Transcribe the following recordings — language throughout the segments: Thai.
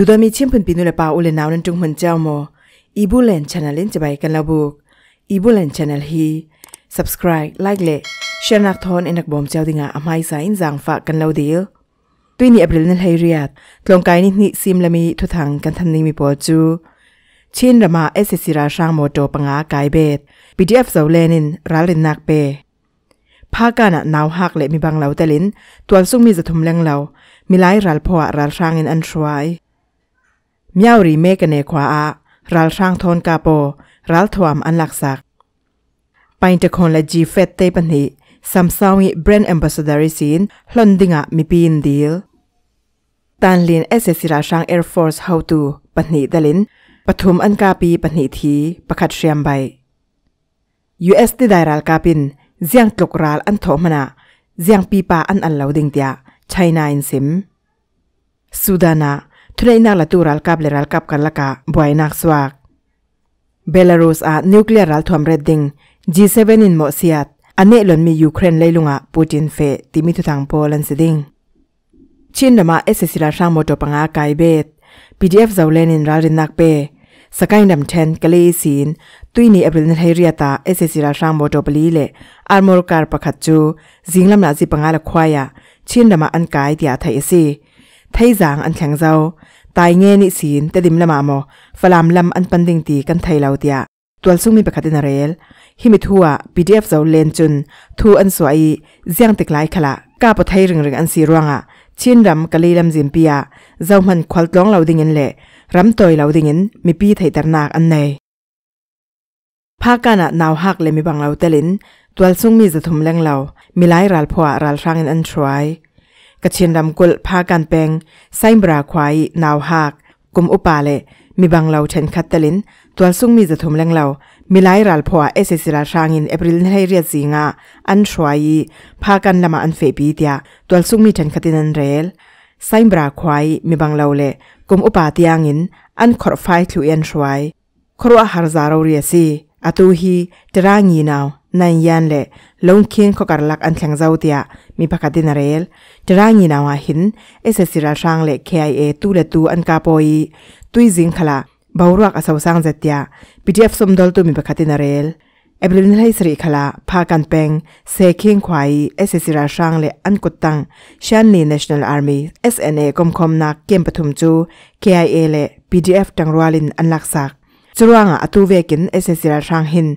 ดูดามีเชื่อมพันปีนุลปาอุเลนาวนันจุงมันเจ้ามอีบลเลนชานัลเล่นจะไปกันลาบุกอีบลเลนชานัลฮี subscribe like เละแชร์นักทอนเอ็นักบอมเจ้าดิงาอามายสายนจางฝากกันเราเดียวตุยนี่อับริลนัลไฮเรียดตรงกายนี่นี่ซิมละมีทุทังกันทันนิมีปอจูชินระมาเอสซิราช่างโมโตปังอากายเบดพีดีเอฟเซาเลนินรัลินนักเปภากันนาวหักเละมีบางเหล่าแต่ลินตัวซุ่มมีจะทุมแรงเหล่ามีหลายรัลพอรัลช่างอินอันชวยมียวรีเมกันเนควาอารัลช่างทอนกาโปรัลทวามอันลักศักปายจะคนละจีเฟตเตปันหิสัมซองอีแบรนด์แอมบาสเดอร์ซีนหลนดิงะมีปีนดีลตันลินเอสเซซิราช่างแอร์ฟอร์สเฮาตูปันหิดลินปฐุมอันกาปีปันหิที ประคัดเชียมใบยูเอสที่ได้รัลกาปินเซียงตกรัลอันโทมนาเซียงปีปาอันอันเลวดิงเตียไชน่าอินซิม สุดานาทุเรนักละตวรัลกับเลรัลกับกันละกะบวยนักสวากเบลารุสอานิวเคลียร์รัลทวมเรดดิง G7 in มอเซียตอันเนลอนมียูเครนเลยลุงอะปูตินเฟติมิทุทางโปลันสดิงชินดมาเอสซิลาช่างมโตปังอากายเบต PDF เจ้าเลนินรารินนักเปสกายดำเทนกลีซีนตุยนีเอเบรนไทเรียตาเอสซิลาช่างมโตปลีเลอาร์มอร์การประคัตจูจิงลำนาจิปังอาลควายะชินดมาอันกายเดีาไทยซีทยจางอันแข็งเจ้าตายเงี้ยนิสินแต่ดิมละมาโมฟลามลำอันปันดิงตีกันไทยเลาเดียตัวซุ่มมีประกาศนาเรลฮิมิทัวปีดีเอฟเจ้าเลนจุนทูอันสวยเจียงติกาลขละกาปไทยเรองเรองอันสีร่วงอ่ะชินรำกะลีลำจิมปียเจ้ามันควลต้องเลาดิ่งเงินเละรำตอยเลาดิ่งเงินมีปีไทยตรนักอันในภาคกันะนาวหักเลยมีบางเลาเตลินตัวซุ่มมีจะทุ่มแรงเลามีหลายรัลพัวรัลฟ่ังอันอันช่วยกระเชียนดำกลพากันแปงไซบราควายนาวหากกุมอุปาเลมีบางเหล่าเชนคัตเตลินตัวซุ่งมีจะถมแรงเหล่ามีหลายรัลพอเอสเซซิลาชางินเอปริลให้เรียสิงาอันชวายพากันละมาอันเฟปีเดียตัวซุ่งมีเชนคัตตินันเรลไซบราควายมีบางเหล่าเลกุมอุปาตียงินอันขอดไฟถุยันชวายครัวฮาร์ซาโรเรียสีอตูฮีจรางยีนาวนันยันเล่ลงคิยนขอการลักอันแข็งเจ้าเตียมีปรกาดินเรลจะร่างยินาวาหินเอสเซสิราช่างเล่ KIA ตู้เลตูอันกาปอยตุยจิงขลาบาวรักอสาวสังเจตยาปีดีเฟสมดลตุมีปรกาดินเรลเอเบลินไลสริขลาพากันเปงเซคิงควายเอสเซสิราช่างเล่อันกดตังชันนี n a t i o ลอาร์มี SNA กมคมนักเกมปฐุมจู KIA เล่ PDF ดังรัวลินอันลักษักจรวงอ่ะตวเวกินเอเซซิลช่างหิน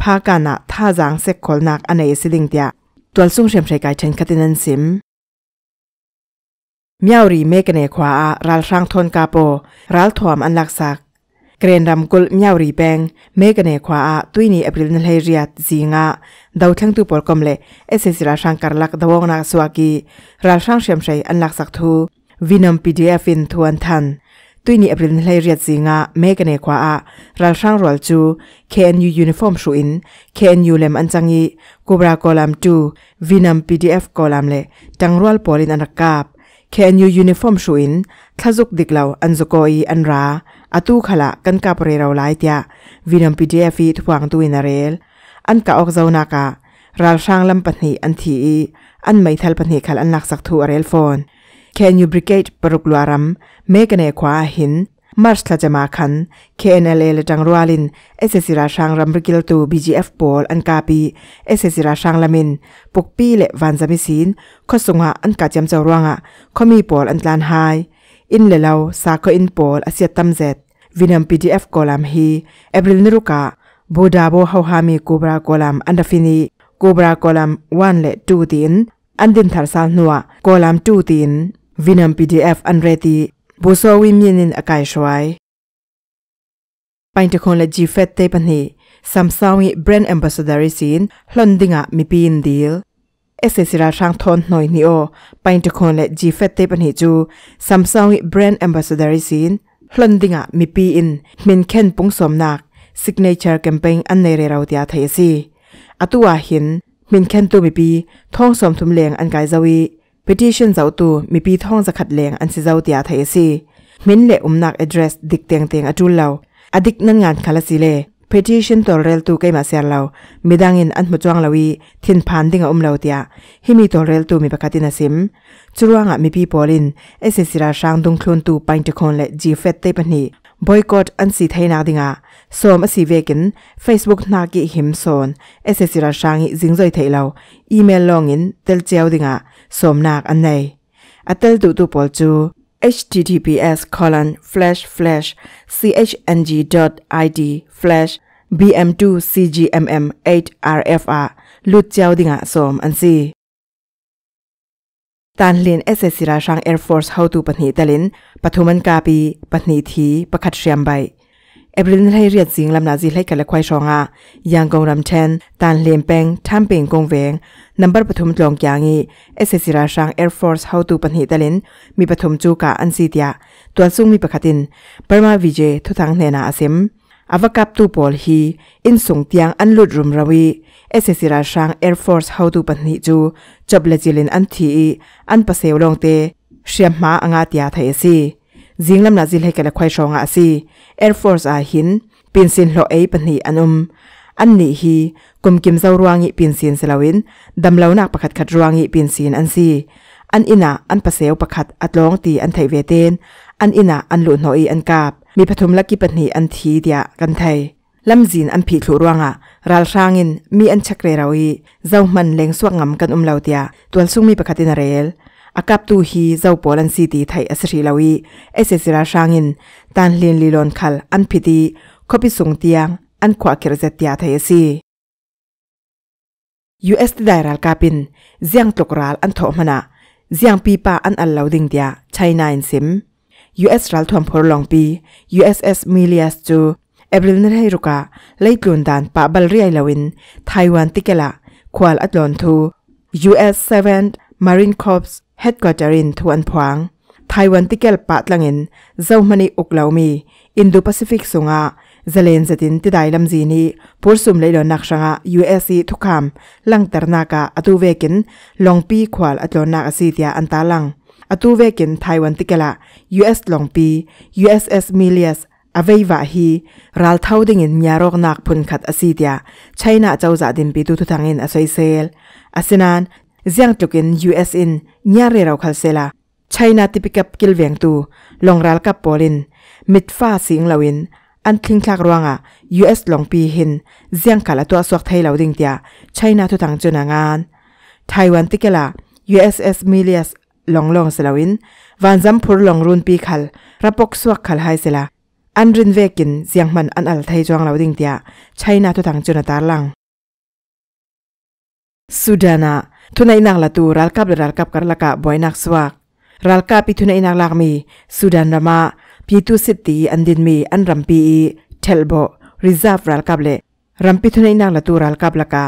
พากันอ่ะท่าจางเซกคลนักอันไนสิลิงเดียตัวสุ่งเฉียมใช้กายเชนคตินันซิมมียวรีเมกเนเอขวารัลช่างทนกาโปรัลถวมอันลักษักเกรนรำกุลมียวรีแบงเมกเนเอขวาตุยนีเอปริลนเลเรียตจีงะดาวเทงตูปอลกมเลเอเซซิลช่างการลักดาวงนักสวากีรัลช่างเฉียมใช้อันลักษักทูวินอมพีดีเอฟินทวนทันตุยนี่อปรินลเรียดจิงะเมกันเอควาอารัลช่างรัลจู KNU นิฟอร์มชูอิน KNU เลมอันจังอีกูบราคอลัมจูวินัม PDF เอลัมเลจังรัลปอลินอันรักกาบ KNU นิฟอร์มชูอินทะจุกดิกลาวอันจุกอีอันราอาตูขละกันกาปเรเราไลายเตียวินัม PDF ทวางตุยนาเรลอันกาออกเจ้านากะรัลช่างลำปันนีอันทีอันไม่ทัลปันนีขลอันลักสักทูอเรลฟอน KNU Brigade Parukluaram Megane Kwa Hin March Lajama Khan KNLA Lajang Rualin SSC Ra Shang Ram Brigil Tu BGF Ball An Kapi SSC Ra Shang Lamin Pukpi Le Vanzami Sin Khosunga An Kajam Zawranga Khomi Ball An Tlan Hai In Lelau Sako In Ball Asia Tamzet Vinam PDF Kolam Hi April Niruka Bodabo Hauhami Kubra Kolam Andafini Kubra Kolam 1 Le 2 Tin Andin Tharsal Nuwa Kolam 2 Tin วิน a m PDF อันเรติบุษวิมีนินอากาศวายไปทุกคนและจีเฟตเตปันฮีซัมซงอีแบรนด์แอมบาสเดอร์ซินหลอนดิงะมีปีนดีลเอเซซิราช่างทนน้อยนิโอไปทุกคนและจีเฟตเตปันฮีจูซัมซงอีแบรนด์แอมบาสเดอร์ซินหลังดิงะมีปีนมินเคนปุงสมนัก signature c a m p เป g อันเนเราเตีาเทยซีอตัวหินมินเคนตัวมีปีท่องสมทุมเลียงอันกายจวี petition zau tu mi pi thong zakhat leng an si zau tia thai si min le umnak address dik teng teng atul law adik nan ngan khala si le petition tol rel tu kai ma ser law midangin an mu chuang lawi thin phan ding um law tia hi mi tol rel tu mi pakatina sim churuanga mi pi polin ssc ra shang dung khlun tu pain te khon le ji fet te pani boycott an si thaina dinga som asi vekin facebook na ki him son ssc ra shangi jingjoi thailo email longin tel cheu dinga สมนักอันไหนอัตดูดูปอลจู https colon flash flash chng.id flash bm2 cgmm 8 rfr ลุดเจ้าดิงะสมอันซีตานเลียนเอเซซิราชัง Air Force เฮาตูปนีตะลินปทุมันกาปีปนีทีประคัดเชียมใบเอบรินให้เรียดสิงลำนาจีให้กันละควายชองอะยังกองรำเชนตานเลียมแปงท่ามเปงกงเวงนัมเบอร์ปฐมลองยางีเอสเซซิราชังเอร์ฟอร์สเฮาตูปันหิตะลินมีปฐมจูกาอันซีเดียตัวซุงมีปะคตินปรมาวิเจ ทุทังเนนาอาซิมอวกับตูปอลฮี อินสงเตียงอันลุดรุมราวีเอสเซซิราชังเอร์ฟอร์สเฮาตูปันหิจูจบเลจิลินอันทีอันปะเซวลองเตเชียมมาอ่างอาเตียไทยซี zinglem na zil hekele khwai shonga asi Air Force อาหินปินสินหลอเอปันีอันุมอันนี้ฮีกุมกิมเจ้าร่วงอีปินสินเสลาวินดำเลาหนักประคัดขัดร่วงอีปินสินอันซีอันอินะอันปะเสวประคัดอัดลองตีอันไทยเวเตนอันอินะอันหลุดนหอยอันกาบมีปฐมลักิปันีอันทีเดียกันไทยลำจีนอันผีถูร่วงอ่ะรัลชางินมีอันชักเรราวีเจ้ามันเลงสวกงำกันอุมเลาเดียตัวซุ่งมีประคัดินเรลอากาศตูฮีเจ้าปอลันซีตีไทยอสรีลาวีเอสเซซิราชางินตันเลียนลีลอนคัลอันพิตีคบิสุงเตียงอันควาเกรเซตยาไทยซียูเอสไดรัลกาปินเซียงตกรัลอันโทมนาเซียงปีปาอันอัลลาวดิงเดียไชน่าอินซิมยูเอสรัลทอมพอลองปียูเอสเอสมิลเลียสจูเอบริลเนไรุกาไลกลุนดานปาบัลเรียลาวินไทวันติเกลาควาลอัตลอนทูยูเอสเ s 7 Marine Corps เฮดกจารินทวนพวงไต้หวันติเกลปาดลังอินเจ้ามันอุกเลามีอินโดแปซิฟิกสงะจะเลนจะตินติได้ลำจีนี้ผู้สุมเลยนนักชงะ USC ทุกคำลังตรนากาอตูเวกินลองปีควาลอจโลนักซีเดียอันตาลังอตูเวกินไต้หวันติเกละ US ลองปี USS มิลเลียสอเวย์วาฮีรัลทาวดิ่งินมีรกนักพุนขัดอซีเดียใช้นาเจ้าจะดินปีตุทุทังอินอสวยเซลอสินาน ziang tukin US in nyare raw khal sela China tipikap kilweng tu longral kap polin mit fa sing lawin an thling thak ruanga US long pi hin ziang kala to aswak thai law ding tia China tu thang chuna ngan Taiwan tikela USS Milias long long selawin wanzam phur long run pi khal rapok swak khal hai sela an rin vekin ziang man an al thai jong law ding tia China tu thang chuna tar lang Sudana ทุนไอนักละตูรัลกับรัลกับกัลกะบอยนักสวักรัลกับพิทุนไอนักลักมีสุดันรามาพิทุสิตีอันดินมีอันรัมปีเทลโบรีซาฟรัลกับเลรัมพิทุนไอนักละตูรัลกับละกะ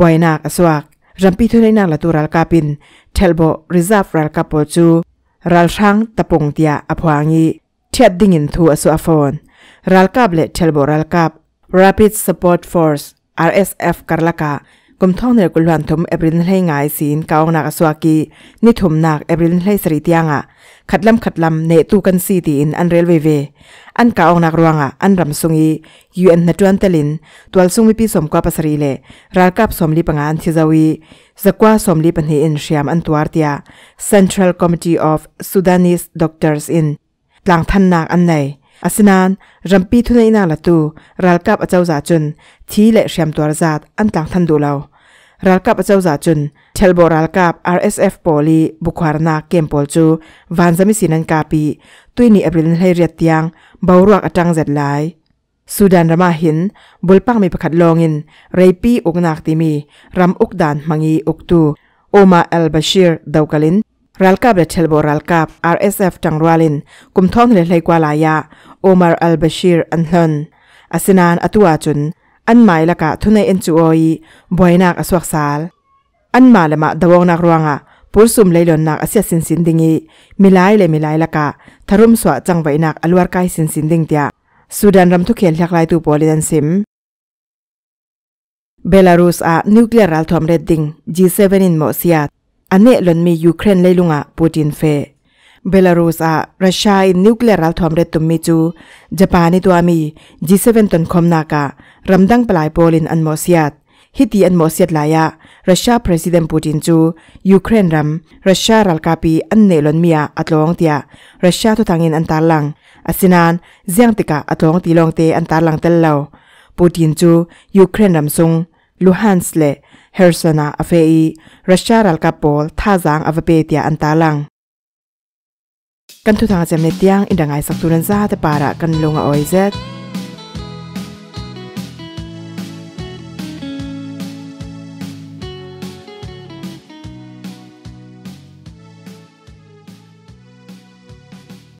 บอยนักสวักรัมพิทุนไอนักละตูรัลกับินเทลโบรีซาฟรัลกับโปจูรัลช่างตะปงเตียอภวังยีเทียดดิ่งินทูอสุอาฟอนรัลกับเลเทลโบรัลกับ Rapid Support Force RSF กัลกะกุมท่องเนกุลวันทมเอบรินเหงายศีนเกาหนักสวากีนิถมหนักเอบรินเหสริตยังอ่ะขัดลำขัดลำเนตูกันซีตีนอันเรลเวเวอันเกาหนักรวงอ่ะอันรำสุงียูเอ็นนัดวันเตลินตัวสุงวิปีสมกว่าปัสรีเลรากับสมลีปังานทิจาวีสกว่าสมลีปันเฮอินเชียมอันตัวเตทย Central Committee of Sudanese Doctors in หลังทันนักอันไหนอาสนานรัมปีทุนในนาละตูรัลกับอาจารย์จุนทีเละเชียมตัวรัดอันต่างทันดูเรารัลกับอาจารย์จุนเชลโบรัลกับ RSF ปอลีบุควารนาเกมปอลจูวันจะมีสินันกาปีตุยนีอับรนลให้เรียตียงบ่าวรักอาจารย์เจ็ดไลสุดันรมาหินบุลปังมีประคัดลงินเรย์ปีอุกนาคติมีรัมอุกดานมังีอุกตู โอมาเอลบาชีร์ดากลินรัลกับเดชลบรัลกับ RSF จังรัวลินกุมท้องเลไลกวาลายาโอมาร์อัลบาชีรอันฮอนอาสินานอตัวจุน อันหมายละกะทุนในเอ็นจูโอีบอยนักอสวกสาลอันมาละมาดวงนักรวงอ่ะปุรสุมเลยหลนนักอาเซียสินสินดิงีมิลายเลยมิลายละกะทารุมสวะจังไวนักอลวรกายสินสินดิงเตียสุดันรำทุกเขียนหลากหลายตัวบริดันซิมเบลารุสอานิวเคลียร์รัลทอมเรดดิง G7 in มอเซียอันเนลนมียูเครนเลยลุงอ่ะปูตินเฟเบลารุสอ่ะรัสเซียอินิวเคลียร์รัฐทอมเรตุมมิจูญี่ปุ่นตัวมี่7ตันคมนาคารัมดังปลายโปลินอันมอสยตฮิตีอันมอสยตลายะรัสเซียประธานปูตินจูยูเครนรัมรัสเซียรัลกาปีอันเนลอนมียอัตลองเตียรัสเซียทุทังอินอันตาลังอาสินานเซียงติกาอัตลองตีลองเตอันตาลังเตลเลวปูตินจูยูเครนรัมซุงลูฮันส์เล Hersona afei Russia ral kapol tha jang avapetia antalang kan thu thang jam ne tiang indangai sakturan za te para kan longa oizet